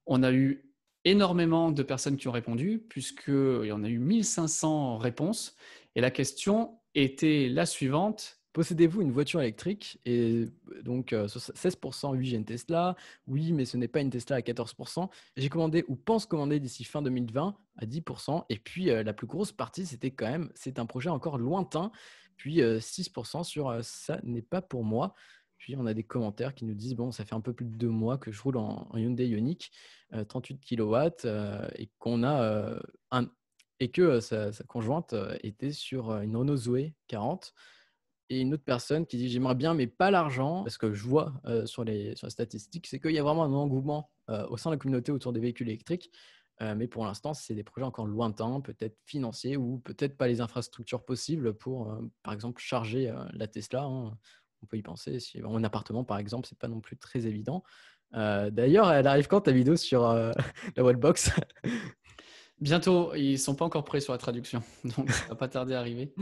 on a eu énormément de personnes qui ont répondu, puisqu'il y en a eu 1500 réponses. Et la question était la suivante. Possédez-vous une voiture électrique Et donc, 16%, oui, j'ai une Tesla. Oui, mais ce n'est pas une Tesla à 14%. J'ai commandé ou pense commander d'ici fin 2020 à 10%. Et puis, euh, la plus grosse partie, c'était quand même, c'est un projet encore lointain. Puis, 6% euh, sur euh, ça n'est pas pour moi puis on a des commentaires qui nous disent bon, ça fait un peu plus de deux mois que je roule en, Hyundai Ioniq, 38 euh, kW, euh, et qu'on a euh, un, et que sa, conjointe était sur une Renault Zoé 40. Et une autre personne qui dit j'aimerais bien, mais pas l'argent, parce que je vois sur les, sur les statistiques, c'est qu'il y a vraiment un engouement au sein de la communauté autour des véhicules électriques. mais pour l'instant, c'est des projets encore lointains, peut-être financiers ou peut-être pas les infrastructures possibles pour, par exemple, charger la Tesla. Hein on peut y penser. Si, en appartement, par exemple, c'est pas non plus très évident. Euh, d'ailleurs, elle arrive quand ta vidéo sur euh, <laughs> la wallbox Bientôt, ils sont pas encore prêts sur la traduction, <laughs> donc ça va pas tarder à arriver.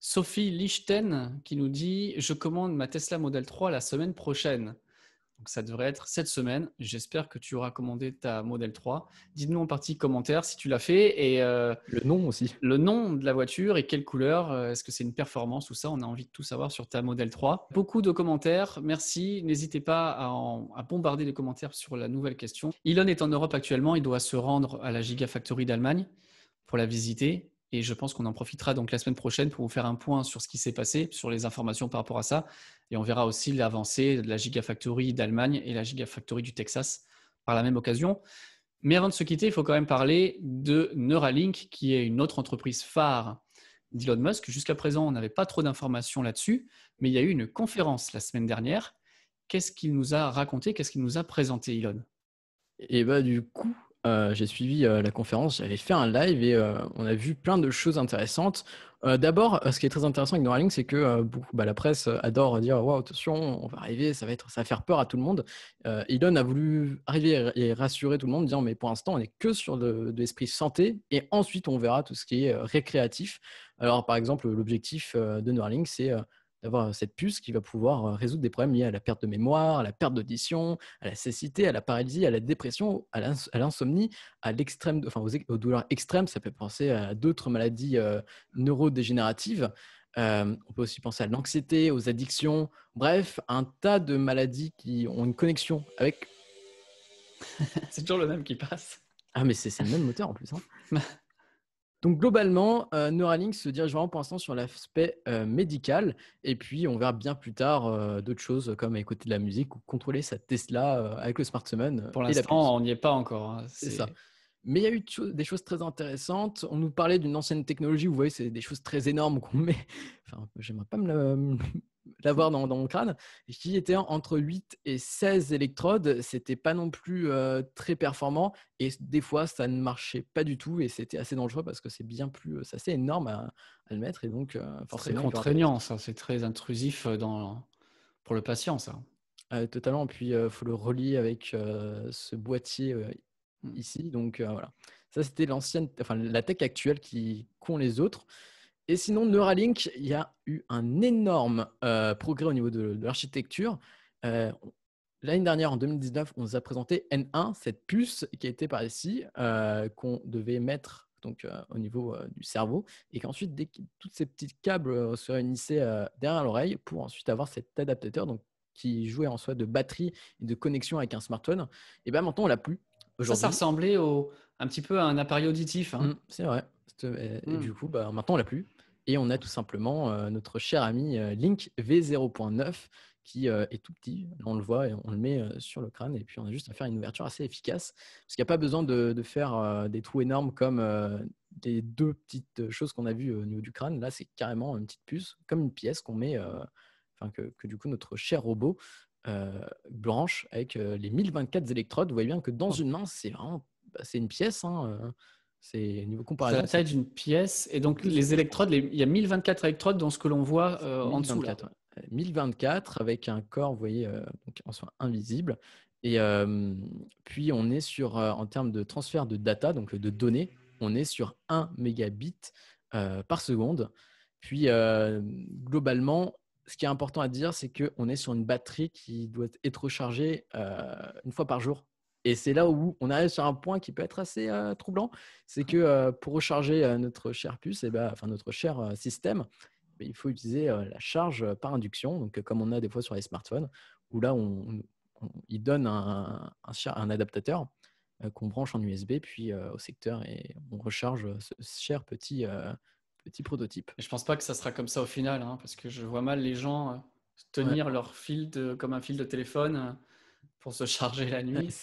Sophie Lichten qui nous dit Je commande ma Tesla Model 3 la semaine prochaine. Donc ça devrait être cette semaine. J'espère que tu auras commandé ta modèle 3. Dites-nous en partie commentaire si tu l'as fait et euh, le nom aussi. Le nom de la voiture et quelle couleur. Euh, est-ce que c'est une performance ou ça On a envie de tout savoir sur ta modèle 3. Beaucoup de commentaires. Merci. N'hésitez pas à, à, bombarder les commentaires sur la nouvelle question. Elon est en Europe actuellement. Il doit se rendre à la Gigafactory d'Allemagne pour la visiter. Et je pense qu'on en profitera donc la semaine prochaine pour vous faire un point sur ce qui s'est passé, sur les informations par rapport à ça. Et on verra aussi l'avancée de la Gigafactory d'Allemagne et la Gigafactory du Texas par la même occasion. Mais avant de se quitter, il faut quand même parler de Neuralink, qui est une autre entreprise phare d'Elon Musk. Jusqu'à présent, on n'avait pas trop d'informations là-dessus, mais il y a eu une conférence la semaine dernière. Qu'est-ce qu'il nous a raconté Qu'est-ce qu'il nous a présenté, Elon Et eh bien, du coup, euh, j'ai suivi euh, la conférence, j'avais fait un live et euh, on a vu plein de choses intéressantes. D'abord, ce qui est très intéressant avec Neuralink, c'est que bah, la presse adore dire attention, on va arriver, ça va, être, ça faire peur à tout le monde. Elon a voulu arriver et rassurer tout le monde, en disant mais pour l'instant, on n'est que sur de, de l'esprit santé et ensuite on verra tout ce qui est récréatif. Alors, par exemple, l'objectif de Neuralink, c'est d'avoir cette puce qui va pouvoir résoudre des problèmes liés à la perte de mémoire, à la perte d'audition, à la cécité, à la paralysie, à la dépression, à l'insomnie, à l'extrême, enfin aux, douleurs extrêmes. Ça peut penser à d'autres maladies neurodégénératives. on peut aussi penser à l'anxiété, aux addictions, bref, un tas de maladies qui ont une connexion avec. c'est toujours le même qui passe. Ah, mais c'est le même moteur en plus. Hein. <laughs> Donc globalement, euh, Neuralink se dirige vraiment pour l'instant sur l'aspect euh, médical, et puis on verra bien plus tard euh, d'autres choses comme écouter de la musique ou contrôler sa Tesla avec le Summon. Pour l'instant, on n'y est pas encore. Hein, c'est ça. Mais il y a eu des choses très intéressantes. On nous parlait d'une ancienne technologie, vous voyez, c'est des choses très énormes qu'on <laughs> met. Enfin, j'aimerais pas me, la l'avoir hmm. dans, dans, mon crâne. qui était entre 8 et 16 électrodes. C'était pas non plus euh, très performant. Et des fois, ça ne marchait pas du tout. Et c'était assez dangereux parce que c'est bien plus. ça euh, C'est énorme à, à, le mettre. Et donc, euh, C'est contraignant, ça. C'est très intrusif dans, pour le patient, ça. totalement. Puis, il faut le relier avec ce boîtier hmm. ici. Donc, voilà. Ça, c'était l'ancienne. Enfin, la tech actuelle qui qu'ont les autres. Et sinon, Neuralink, il y a eu un énorme euh, progrès au niveau de, l'architecture. Euh, l'année dernière, en 2019, on nous a présenté N1, cette puce qui a été par ici, euh, qu'on devait mettre donc, au niveau du cerveau, et qu'ensuite, dès que toutes ces petites câbles se réunissaient derrière l'oreille pour ensuite avoir cet adaptateur donc, qui jouait en soi de batterie et de connexion avec un smartphone, et ben, maintenant, on l'a plus. Ça, ça ressemblait au, un petit peu à un appareil auditif. Hein. Mmh, c'est vrai. Euh, et, hmm. du coup, bah, maintenant, on l'a plus. Et on a tout simplement euh, notre cher ami euh, Link V0.9 qui est tout petit. on le voit et on le met sur le crâne. Et puis, on a juste à faire une ouverture assez efficace. Parce qu'il n'y a pas besoin de, faire des trous énormes comme des deux petites choses qu'on a vues au niveau du crâne. Là, c'est carrément une petite puce, comme une pièce qu'on met, enfin, que, du coup, notre cher robot branche avec les 1024 électrodes. Vous voyez bien que dans oh. une main, c'est vraiment bah, c'est une pièce. Hein, c'est niveau comparatif. C'est la taille d'une pièce. Et donc, les électrodes, il y a 1024 électrodes dans ce que l'on voit euh, en dessous. Là. 1024 avec un corps, vous voyez, euh, donc, en soi invisible. Et euh, puis, on est sur, en termes de transfert de data, donc de données, on est sur 1 mégabit par seconde. Puis, globalement, ce qui est important à dire, c'est qu'on est sur une batterie qui doit être rechargée une fois par jour et c'est là où on arrive sur un point qui peut être assez euh, troublant, c'est que euh, pour recharger euh, notre cher puce, et eh ben, enfin notre cher système, ben, il faut utiliser la charge par induction, donc comme on a des fois sur les smartphones, où là on, donnent il donne un, adaptateur qu'on branche en USB puis au secteur et on recharge ce cher petit prototype. Je je pense pas que ça sera comme ça au final, hein, parce que je vois mal les gens tenir leur fil de, comme un fil de téléphone pour se charger la nuit.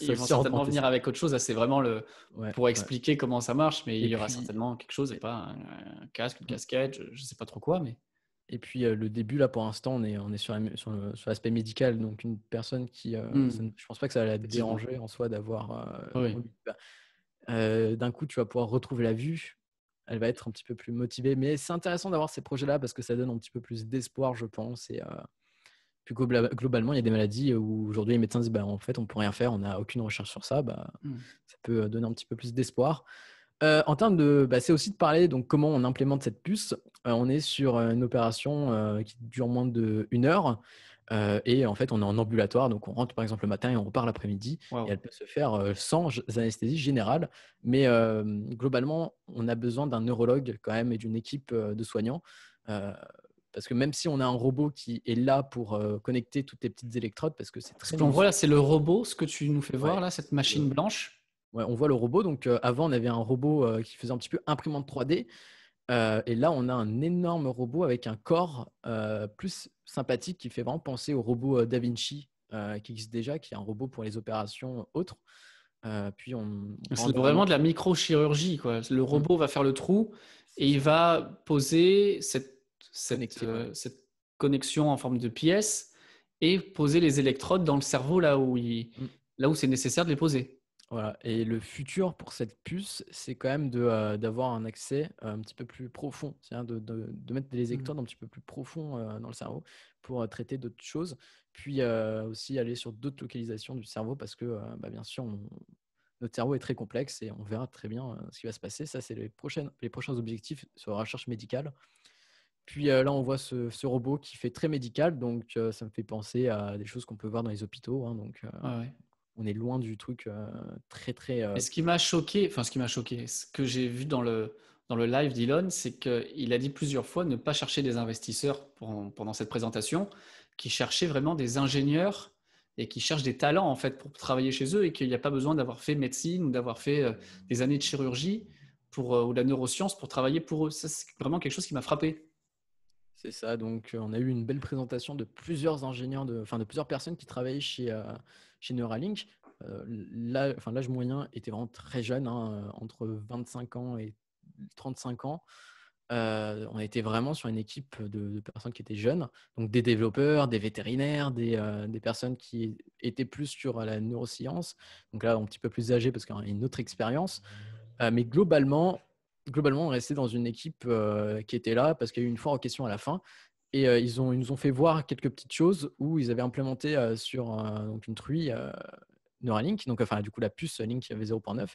Ils vont certainement venir avec autre chose. Ah, c'est vraiment le pour expliquer comment ça marche, mais il y aura certainement quelque chose et pas un, casque, une casquette, je, ne sais pas trop quoi, mais. Et puis euh, le début là pour l'instant on est on est sur, l'aspect médical donc une personne qui euh, hmm. je ne pense pas que ça va la déranger en soi d'avoir euh, bah, d'un coup tu vas pouvoir retrouver la vue elle va être un petit peu plus motivée mais c'est intéressant d'avoir ces projets là parce que ça donne un petit peu plus d'espoir je pense et puis globalement, il y a des maladies euh, où aujourd'hui les médecins disent bah, en fait, on ne peut rien faire, on n'a aucune recherche sur ça. Bah, mmh. Ça peut euh, donner un petit peu plus d'espoir. Euh, en termes de, bah, c'est aussi de parler donc comment on implémente cette puce. on est sur une opération qui dure moins d'une heure et en fait on est en ambulatoire, donc on rentre par exemple le matin et on repart l'après-midi. Et elle peut se faire sans anesthésie générale, mais globalement on a besoin d'un neurologue quand même et d'une équipe de soignants parce que même si on a un robot qui est là pour euh, connecter toutes les petites électrodes, parce que c'est très. Ce on voit là, c'est le robot, ce que tu nous fais voir là, cette machine blanche. Ouais, on voit le robot. Donc euh, avant, on avait un robot euh, qui faisait un petit peu imprimante 3D. et là, on a un énorme robot avec un corps plus sympathique qui fait vraiment penser au robot Da Vinci qui existe déjà, qui est un robot pour les opérations autres. puis on. C'est vraiment de la microchirurgie, quoi. Le mmh. robot va faire le trou et il va poser cette cette, euh, cette, connexion en forme de pièce et poser les électrodes dans le cerveau là où, mm. là où c'est nécessaire de les poser. Voilà. Et le futur pour cette puce, c'est quand même euh, d'avoir un accès euh, un petit peu plus profond, cest de, de, de, mettre des électrodes mm. un petit peu plus profond dans le cerveau pour traiter d'autres choses, puis aussi aller sur d'autres localisations du cerveau parce que, bah, bien sûr, notre cerveau est très complexe et on verra très bien ce qui va se passer. Ça, c'est les, les, prochains objectifs sur la recherche médicale. Puis là, on voit ce, robot qui fait très médical, donc ça me fait penser à des choses qu'on peut voir dans les hôpitaux. Hein, donc, ah on est loin du truc très très. Mais ce qui m'a choqué, enfin ce qui m'a choqué, ce que j'ai vu dans le dans le live d'Elon, c'est qu'il a dit plusieurs fois ne pas chercher des investisseurs pendant cette présentation, qui cherchait vraiment des ingénieurs et qui cherchent des talents en fait pour travailler chez eux et qu'il n'y a pas besoin d'avoir fait médecine ou d'avoir fait des années de chirurgie pour, ou de la neuroscience pour travailler pour eux. Ça, c'est vraiment quelque chose qui m'a frappé. C'est ça. Donc, euh, on a eu une belle présentation de plusieurs ingénieurs, de, enfin de plusieurs personnes qui travaillaient chez, euh, chez Neuralink. Euh, L'âge moyen était vraiment très jeune, hein, euh, entre 25 ans et 35 ans. on était vraiment sur une équipe de, personnes qui étaient jeunes, donc des développeurs, des vétérinaires, des, des, personnes qui étaient plus sur la neuroscience, donc là un petit peu plus âgés parce qu'il y a une autre expérience. mais globalement, globalement on resté dans une équipe euh, qui était là parce qu'il y a eu une fois en question à la fin. Et euh, ils, nous ont fait voir quelques petites choses où ils avaient implémenté euh, sur une truie Neuralink, donc enfin du coup la puce Link avait 0.9.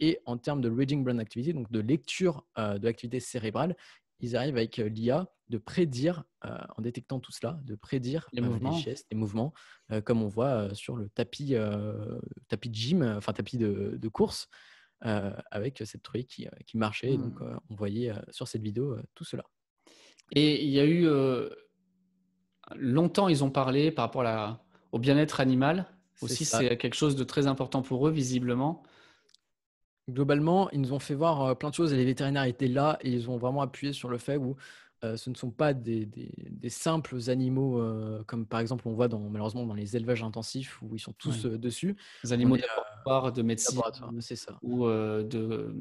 Et en termes de reading brain activity, donc de lecture de l'activité cérébrale, ils arrivent avec l'IA de prédire, en détectant tout cela, de prédire les mouvements, les mouvements, comme on voit sur le tapis, tapis de gym, enfin tapis de course. Euh, avec cette truie qui, euh, qui marchait. donc, mmh. euh, on voyait sur cette vidéo tout cela. Et il y a eu longtemps, ils ont parlé par rapport à au bien-être animal. Aussi, c'est quelque chose de très important pour eux, visiblement. Globalement, ils nous ont fait voir plein de choses et les vétérinaires étaient là et ils ont vraiment appuyé sur le fait où euh, ce ne sont pas des, simples animaux euh, comme par exemple on voit dans, malheureusement dans les élevages intensifs où ils sont tous euh, dessus. Les animaux de, de médecine, c'est ça. Ou de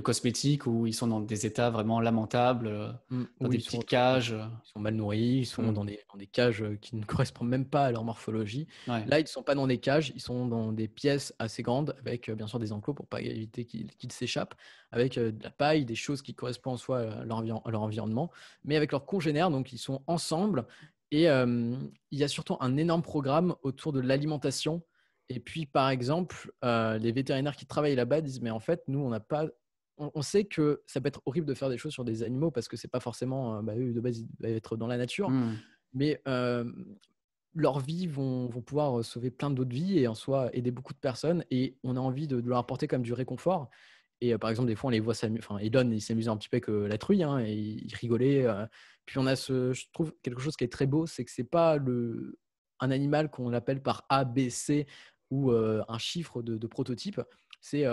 cosmétiques où ils sont dans des états vraiment lamentables, euh, mm. dans des petites cages. Ils sont mal nourris, ils sont mm. dans, des, dans, des, cages euh, qui ne <laughs> correspondent même pas à leur morphologie. Là, ils ne sont pas dans des cages, ils sont dans des pièces assez grandes avec euh, bien sûr des enclos pour pas éviter qu'ils s'échappent, avec de la paille, des choses qui correspondent en à leur, leur environnement, mais avec leurs congénères, donc ils sont ensemble. Et il y a surtout un énorme programme autour de l'alimentation. Et puis, par exemple, les vétérinaires qui travaillent là-bas disent, mais en fait, nous, on n'a pas on, sait que ça peut être horrible de faire des choses sur des animaux parce que n'est pas forcément, euh, bah, eux de base, ils doivent être dans la nature. Mmh. Mais euh, leurs vies vont, pouvoir euh, sauver plein d'autres vies et en soi aider beaucoup de personnes. Et on a envie de, leur apporter comme du réconfort. Et euh, par exemple, des fois, on les voit s'amuser. Enfin, Elon, il s'amusait un petit peu avec la truie, hein, et il rigolait. Puis on a ce, je trouve, quelque chose qui est très beau, c'est que ce c'est pas le, un animal qu'on appelle par A, B, C ou un chiffre de, de prototype. C'est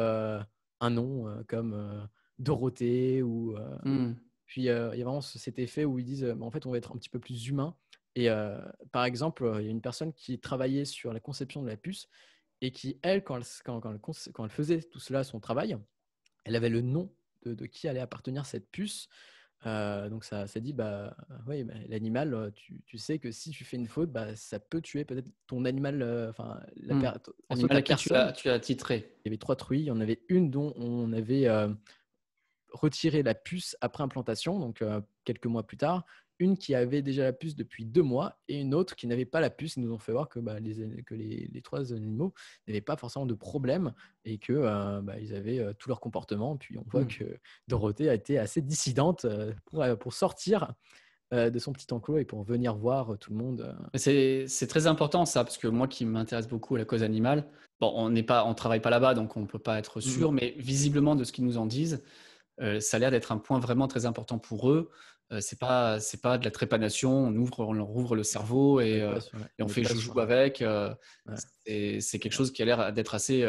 un nom euh, comme euh, Dorothée ou. Euh, hmm. Puis il y a vraiment cet effet où ils disent bah, en fait, on va être un petit peu plus humain. Et par exemple, il y a une personne qui travaillait sur la conception de la puce et qui, elle, quand elle, faisait tout cela, son travail, elle avait le nom de qui allait appartenir cette puce. Euh, donc ça, dit, bah, oui, bah, l'animal, euh, tu, sais que si tu fais une faute, bah, ça peut tuer peut-être ton animal, euh, enfin, la, mmh. Tu as, titré. Il y avait trois truies, il y en avait une dont on avait retiré la puce après implantation, donc quelques mois plus tard une qui avait déjà la puce depuis deux mois et une autre qui n'avait pas la puce. Ils nous ont fait voir que, bah, les, trois animaux n'avaient pas forcément de problème et que euh, bah, ils avaient euh, tout leur comportement. Puis on voit hmm. que Dorothée a été assez dissidente euh, pour, sortir de son petit enclos et pour venir voir tout le monde. C'est, très important ça, parce que moi qui m'intéresse beaucoup à la cause animale, bon, on n'est pas, on travaille pas là-bas, donc on ne peut pas être sûr, hmm. mais visiblement de ce qu'ils nous en disent, ça a l'air d'être un point vraiment très important pour eux. Ce c'est pas c'est pas de la trépanation. On ouvre, on rouvre le cerveau et, on fait joujou avec. Euh, C'est quelque chose qui a l'air d'être assez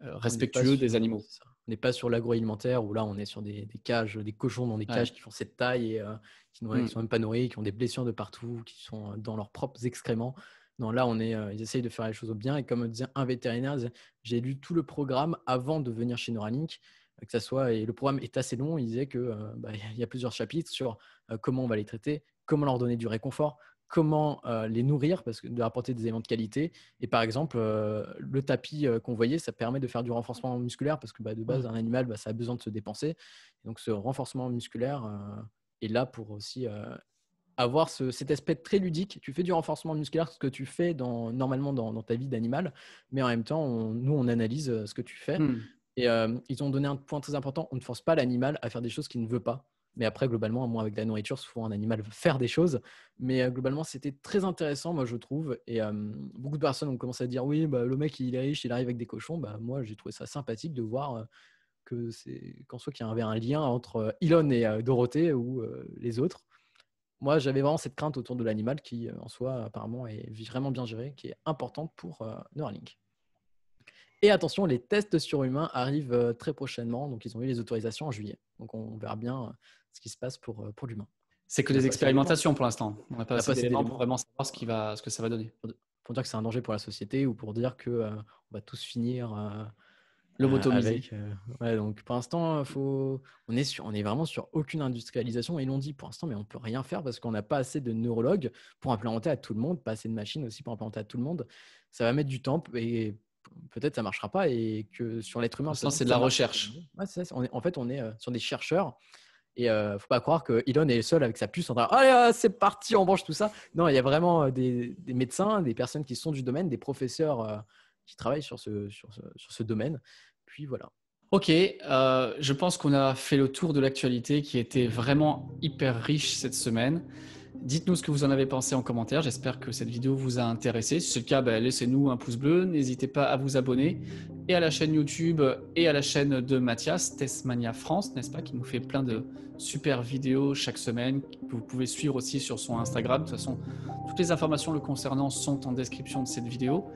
respectueux des animaux. On n'est pas sur l'agroalimentaire où là on est sur des, cages, des cochons dans des cages qui font cette taille et qui ne mmh. sont même pas nourris, qui ont des blessures de partout, qui sont dans leurs propres excréments. Non, là, on est, ils essayent de faire les choses au bien. Et comme disait un vétérinaire, j'ai lu tout le programme avant de venir chez Neuralink que ça soit, et le programme est assez long, il disait qu'il euh, bah, <laughs> y a plusieurs chapitres sur euh, comment on va les traiter, comment leur donner du réconfort, comment euh, les nourrir, parce que de leur apporter des éléments de qualité. Et par exemple, le tapis qu'on voyait, ça permet de faire du renforcement musculaire, parce que bah, de base, mm. un animal, bah, ça a besoin de se dépenser. donc ce renforcement musculaire est là pour aussi avoir cet aspect très ludique. Tu fais du renforcement musculaire, ce que tu fais dans, normalement dans, ta vie d'animal, mais en même temps, nous, on analyse ce que tu fais. Mm. Et euh, ils ont donné un point très important on ne force pas l'animal à faire des choses qu'il ne veut pas. Mais après, globalement, moi, avec la nourriture, souvent un animal veut faire des choses. Mais euh, globalement, c'était très intéressant, moi, je trouve. Et euh, beaucoup de personnes ont commencé à dire oui, bah, le mec, il est riche, il arrive avec des cochons. Bah, moi, j'ai trouvé ça sympathique de voir que c'est qu'en soit qu'il y avait un lien entre Elon et Dorothée ou les autres. Moi, j'avais vraiment cette crainte autour de l'animal qui, en soi, apparemment, est vraiment bien géré, qui est importante pour Neuralink. Et attention, les tests sur humains arrivent euh, très prochainement. Donc, ils ont eu les autorisations en juillet. Donc, on verra bien euh, ce qui se passe pour, euh, pour l'humain. C'est que des expérimentations pour l'instant. On n'a pas, assez d'éléments pour vraiment savoir ce, qui va, ce que ça va donner. Pour dire que c'est un danger pour la société ou pour dire que va tous finir le lobotomisés. donc pour l'instant, faut... on est on vraiment sur aucune industrialisation. Et l'on dit pour l'instant, mais on peut rien faire parce qu'on n'a pas assez de neurologues pour implémenter à tout le monde, pas assez de machines aussi pour implanter à tout le monde. Ça va mettre du temps et peut-être ça marchera pas et que sur l'être humain. c'est de la recherche. en fait, on est euh, sur des chercheurs. Et ne euh, faut pas croire que Elon est seul avec sa puce en train allez euh, c'est parti on branche tout ça. Non il y a vraiment des, médecins, des personnes qui sont du domaine, des professeurs qui travaillent sur ce, domaine. Puis voilà. Ok, je pense qu'on a fait le tour de l'actualité qui était vraiment hyper riche cette semaine. Dites-nous ce que vous en avez pensé en commentaire. J'espère que cette vidéo vous a intéressé. Si c'est le cas, ben, laissez-nous un pouce bleu. N'hésitez pas à vous abonner et à la chaîne YouTube et à la chaîne de Mathias, Testmania France, n'est-ce pas, qui nous fait plein de super vidéos chaque semaine. vous pouvez suivre aussi sur son Instagram. De toute façon, toutes les informations le concernant sont en description de cette vidéo.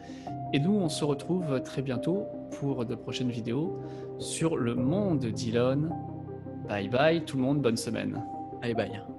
Et nous, on se retrouve très bientôt pour de prochaines vidéos sur le monde d'Elon. Bye bye tout le monde, bonne semaine. Bye bye.